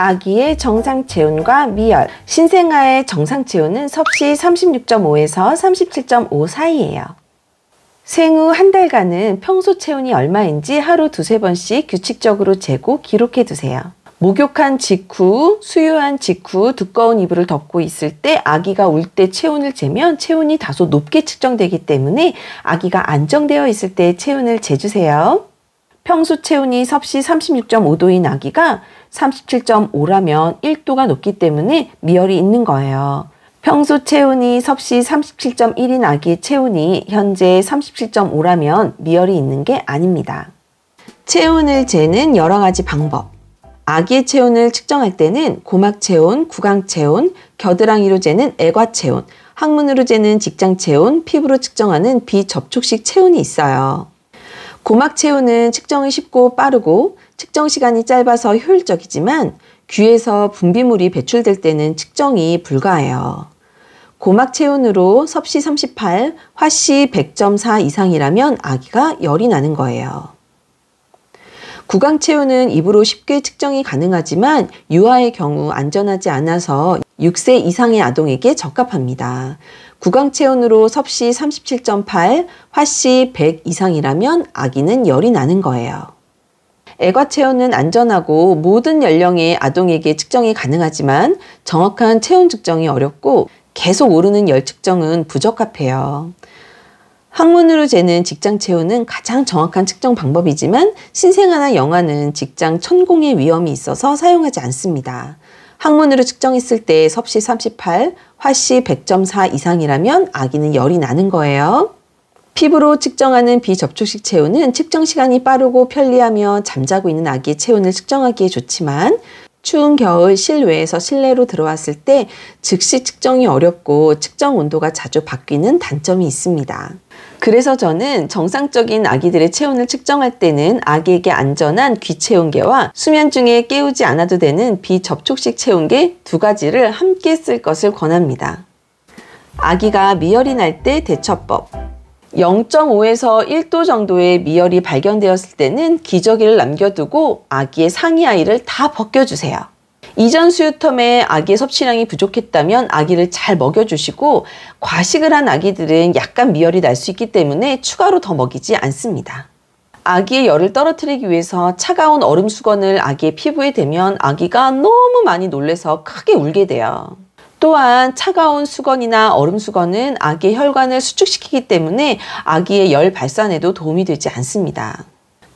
아기의 정상 체온과 미열 신생아의 정상 체온은 섭씨 36.5에서 37.5 사이예요. 생후 한 달간은 평소 체온이 얼마인지 하루 두세 번씩 규칙적으로 재고 기록해 두세요. 목욕한 직후, 수유한 직후 두꺼운 이불을 덮고 있을 때 아기가 울 때 체온을 재면 체온이 다소 높게 측정되기 때문에 아기가 안정되어 있을 때 체온을 재주세요. 평소 체온이 섭씨 36.5도인 아기가 37.5라면 1도가 높기 때문에 미열이 있는 거예요. 평소 체온이 섭씨 37.1인 아기 의 체온이 현재 37.5라면 미열이 있는 게 아닙니다. 체온을 재는 여러 가지 방법. 아기의 체온을 측정할 때는 고막 체온, 구강 체온, 겨드랑이로 재는 애과 체온, 항문으로 재는 직장 체온, 피부로 측정하는 비접촉식 체온이 있어요. 고막 체온은 측정이 쉽고 빠르고 측정 시간이 짧아서 효율적이지만 귀에서 분비물이 배출될 때는 측정이 불가해요. 고막 체온으로 섭씨 38, 화씨 100.4 이상이라면 아기가 열이 나는 거예요. 구강 체온은 입으로 쉽게 측정이 가능하지만 유아의 경우 안전하지 않아서 6세 이상의 아동에게 적합합니다. 구강 체온으로 섭씨 37.8, 화씨 100 이상이라면 아기는 열이 나는 거예요. 애과 체온은 안전하고 모든 연령의 아동에게 측정이 가능하지만 정확한 체온 측정이 어렵고 계속 오르는 열 측정은 부적합해요. 항문으로 재는 직장 체온은 가장 정확한 측정 방법이지만 신생아나 영아는 직장 천공의 위험이 있어서 사용하지 않습니다. 항문으로 측정했을 때 섭씨 38, 화씨 100.4 이상이라면 아기는 열이 나는 거예요. 피부로 측정하는 비접촉식 체온은 측정 시간이 빠르고 편리하며 잠자고 있는 아기의 체온을 측정하기에 좋지만 추운 겨울 실외에서 실내로 들어왔을 때 즉시 측정이 어렵고 측정 온도가 자주 바뀌는 단점이 있습니다. 그래서 저는 정상적인 아기들의 체온을 측정할 때는 아기에게 안전한 귀체온계와 수면 중에 깨우지 않아도 되는 비접촉식 체온계 두 가지를 함께 쓸 것을 권합니다. 아기가 미열이 날 때 대처법 0.5에서 1도 정도의 미열이 발견되었을 때는 기저귀를 남겨두고 아기의 상의 아이를 다 벗겨주세요. 이전 수유텀에 아기의 섭취량이 부족했다면 아기를 잘 먹여주시고 과식을 한 아기들은 약간 미열이 날 수 있기 때문에 추가로 더 먹이지 않습니다. 아기의 열을 떨어뜨리기 위해서 차가운 얼음 수건을 아기의 피부에 대면 아기가 너무 많이 놀래서 크게 울게 돼요. 또한 차가운 수건이나 얼음 수건은 아기의 혈관을 수축시키기 때문에 아기의 열 발산에도 도움이 되지 않습니다.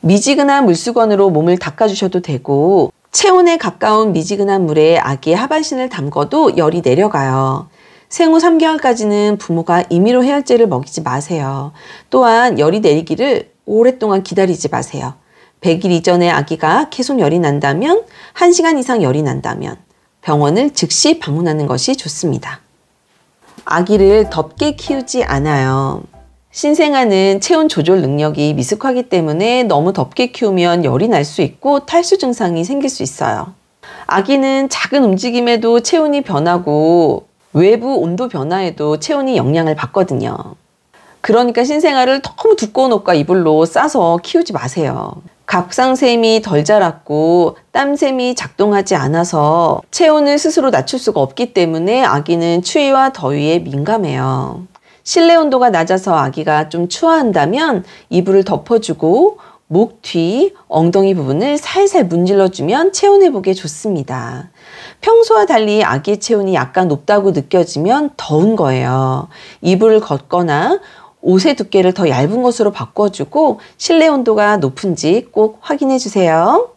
미지근한 물수건으로 몸을 닦아주셔도 되고 체온에 가까운 미지근한 물에 아기의 하반신을 담궈도 열이 내려가요. 생후 3개월까지는 부모가 임의로 해열제를 먹이지 마세요. 또한 열이 내리기를 오랫동안 기다리지 마세요. 100일 이전에 아기가 계속 열이 난다면, 1시간 이상 열이 난다면, 병원을 즉시 방문하는 것이 좋습니다. 아기를 덥게 키우지 않아요. 신생아는 체온 조절 능력이 미숙하기 때문에 너무 덥게 키우면 열이 날 수 있고 탈수 증상이 생길 수 있어요. 아기는 작은 움직임에도 체온이 변하고 외부 온도 변화에도 체온이 영향을 받거든요. 그러니까 신생아를 너무 두꺼운 옷과 이불로 싸서 키우지 마세요. 갑상샘이 덜 자랐고 땀샘이 작동하지 않아서 체온을 스스로 낮출 수가 없기 때문에 아기는 추위와 더위에 민감해요. 실내 온도가 낮아서 아기가 좀 추워한다면 이불을 덮어주고 목 뒤, 엉덩이 부분을 살살 문질러주면 체온 회복에 좋습니다. 평소와 달리 아기의 체온이 약간 높다고 느껴지면 더운 거예요. 이불을 걷거나 옷의 두께를 더 얇은 것으로 바꿔주고 실내 온도가 높은지 꼭 확인해 주세요.